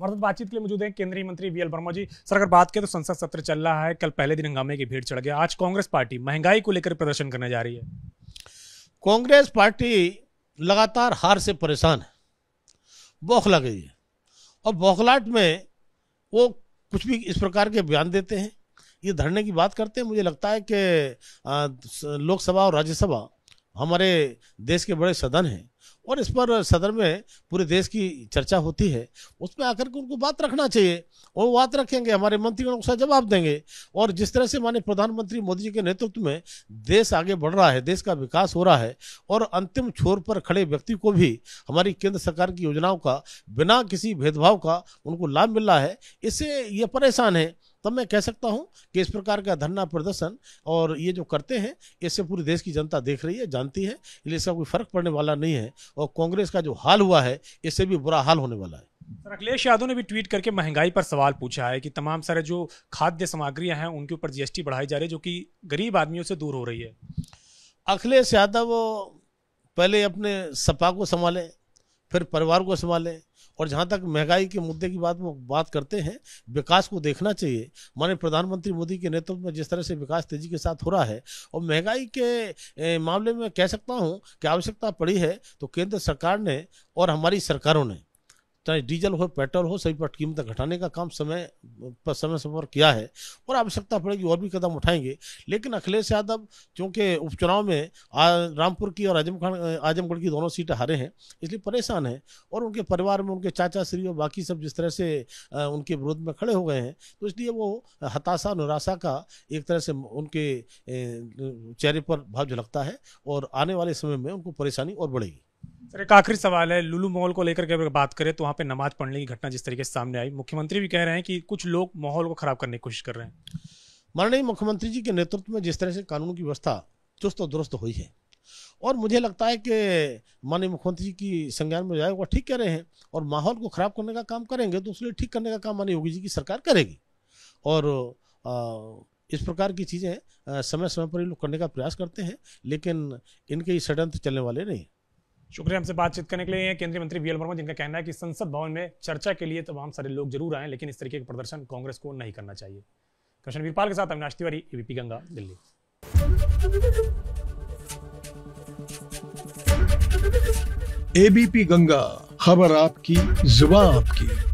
वर्तमान बातचीत के लिए मौजूद है केंद्रीय मंत्री V L Verma ji sir अगर बात करें तो संसद सत्र चल रहा है कल पहले दिन हंगामे की भीड़ चढ़ गया आज कांग्रेस पार्टी महंगाई को लेकर प्रदर्शन करने जा रही है कांग्रेस पार्टी लगातार हार से परेशान है बौखला गई है और बौखलाट में वो कुछ भी इस प्रकार के बयान देते हैं ये धरने की बात करते हैं मुझे लगता है कि लोकसभा और राज्यसभा हमारे देश के बड़े सदन हैं और इस पर सदर में पूरे देश की चर्चा होती है उसमें आकर के उनको बात रखना चाहिए वो बात रखेंगे हमारे मंत्रियों के साथ जवाब देंगे और जिस तरह से माननीय प्रधानमंत्री मोदी जी के नेतृत्व में देश आगे बढ़ रहा है देश का विकास हो रहा है और अंतिम छोर पर खड़े व्यक्ति को भी हमारी केंद्र सरकार की योजनाओं का बिना किसी भेदभाव का उनको लाभ मिल रहा है इससे ये परेशान है तब मैं कह सकता हूं कि इस प्रकार का धरना प्रदर्शन और ये जो करते हैं इससे पूरे देश की जनता देख रही है जानती है इसलिए इसका कोई फर्क पड़ने वाला नहीं है और कांग्रेस का जो हाल हुआ है इससे भी बुरा हाल होने वाला है सर अखिलेश यादव ने भी ट्वीट करके महंगाई पर सवाल पूछा है कि तमाम सारे जो खाद्य सामग्रियां हैं उनके ऊपर जीएसटी बढ़ाई जा रही है जो कि गरीब आदमियों से दूर हो रही है अखिलेश यादव पहले अपने सपा को संभालें फिर परिवार को संभालें और जहाँ तक महंगाई के मुद्दे की बात बात करते हैं विकास को देखना चाहिए माननीय प्रधानमंत्री मोदी के नेतृत्व में जिस तरह से विकास तेजी के साथ हो रहा है और महंगाई के मामले में कह सकता हूँ कि आवश्यकता पड़ी है तो केंद्र सरकार ने और हमारी सरकारों ने चाहे डीजल हो पेट्रोल हो सभी पर कीमतें घटाने का काम समय पर समय समय पर किया है और आवश्यकता पड़ेगी और भी कदम उठाएंगे लेकिन अखिलेश यादव चूंकि उपचुनाव में आ, रामपुर की और आजम खान आजमगढ़ की दोनों सीटें हारे हैं इसलिए परेशान हैं और उनके परिवार में उनके चाचा श्री और बाकी सब जिस तरह से उनके विरोध में खड़े हो गए हैं तो इसलिए वो हताशा निराशा का एक तरह से उनके चेहरे पर भाव झलकता है और आने वाले समय में उनको परेशानी और बढ़ेगी सर एक आखिरी सवाल है लुलू मॉल को लेकर के अगर बात करें तो वहाँ पे नमाज पढ़ने की घटना जिस तरीके से सामने आई मुख्यमंत्री भी कह रहे हैं कि कुछ लोग माहौल को खराब करने की कोशिश कर रहे हैं माननीय मुख्यमंत्री जी के नेतृत्व में जिस तरह से कानून की व्यवस्था चुस्त और दुरुस्त हुई है और मुझे लगता है कि माननीय मुख्यमंत्री जी की संज्ञान में जाए जाएगा ठीक कह रहे हैं और माहौल को खराब करने का काम करेंगे तो उसके ठीक करने का काम माननीय योगी जी की सरकार करेगी और इस प्रकार की चीज़ें समय समय पर ये लोग करने का प्रयास करते हैं लेकिन इनके ये षडयंत्र चलने वाले नहीं शुक्रिया हमसे बातचीत करने के लिए केंद्रीय मंत्री वी वर्मा जिनका कहना है कि संसद भवन में चर्चा के लिए तमाम सारे लोग जरूर आए लेकिन इस तरीके का प्रदर्शन कांग्रेस को नहीं करना चाहिए कृष्ण वीरपाल के साथ अविनाश तिवारी एबीपी गंगा दिल्ली एबीपी गंगा खबर आपकी जुबा आपकी